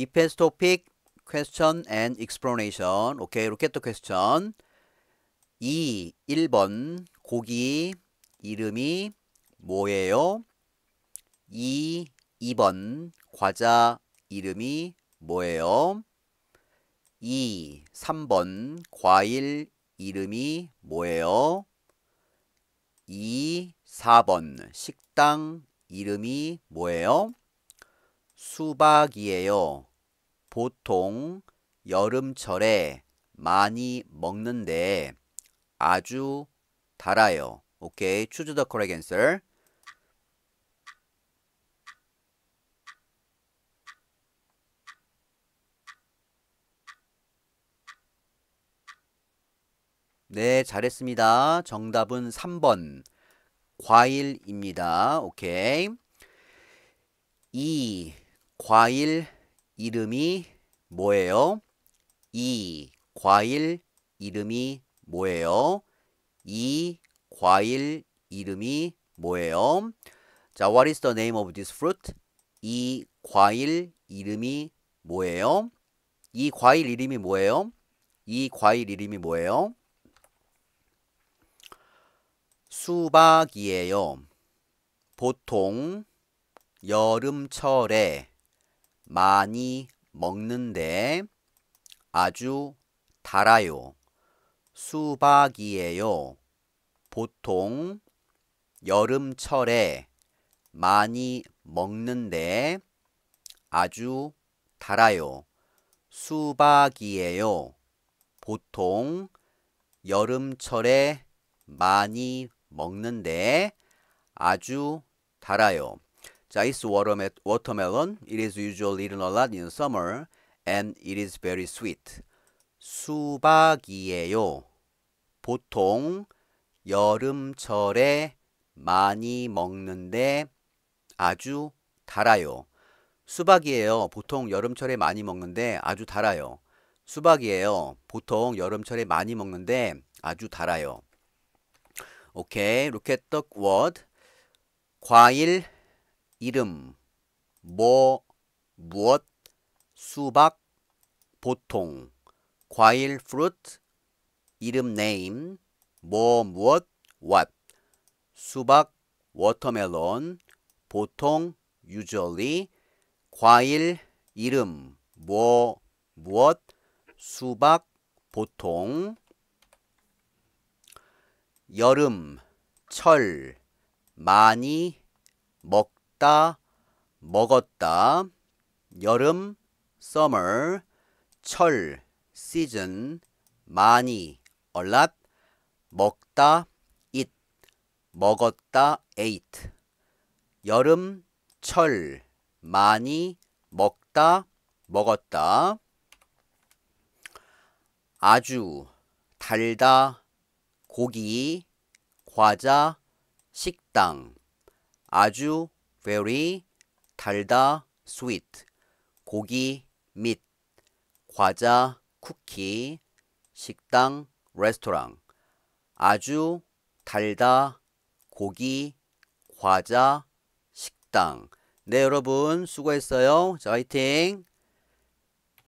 이펜스 토픽 퀘스천 앤 익스플로네이션 오케이 로켓게 퀘스천 2. 1번 고기 이름이 뭐예요? 2. 2번 과자 이름이 뭐예요? 2. 3번 과일 이름이 뭐예요? 2. 4번 식당 이름이 뭐예요? 수박이에요. 보통 여름철에 많이 먹는데 아주 달아요. 오케이. Choose the correct answer. 네, 잘했습니다. 정답은 3번. 과일입니다. 오케이. 이 과일 이름이 뭐예요? 이 과일 이름이 뭐예요? 이 과일 이름이 뭐예요? 자, what is the name of this fruit? 이 과일 이름이 뭐예요? 이 과일 이름이 뭐예요? 이 과일 이름이 뭐예요? 수박이에요. 보통 여름철에 많이 먹는데 아주 달아요. 수박이에요. 보통 여름철에 많이 먹는데 아주 달아요. 수박이에요. 보통 여름철에 많이 먹는데 아주 달아요. ice watermelon, it is usually eaten a lot in summer and it is very sweet. 수박이에요. 보통 여름철에 많이 먹는데 아주 달아요. 수박이에요. 보통 여름철에 많이 먹는데 아주 달아요. 수박이에요. 보통 여름철에 많이 먹는데 아주 달아요. 오케이. Okay, look at the word. 과일 이름, 뭐, 무엇, 수박, 보통, 과일, fruit, 이름, name, 뭐, 무엇, what, 수박, 워터멜론, 보통, usually, 과일, 이름, 뭐, 무엇, 수박, 보통, 여름, 철, 많이, 먹, 먹다, 먹었다. 여름, summer. 철, season. 많이, a lot. 먹다, it. 먹었다, ate. 여름, 철. 많이, 먹다, 먹었다. 아주, 달다, 고기, 과자, 식당. 아주 very 달다 sweet 고기 및 과자 쿠키 식당 레스토랑 아주 달다 고기 과자 식당 네 여러분 수고했어요 자 화이팅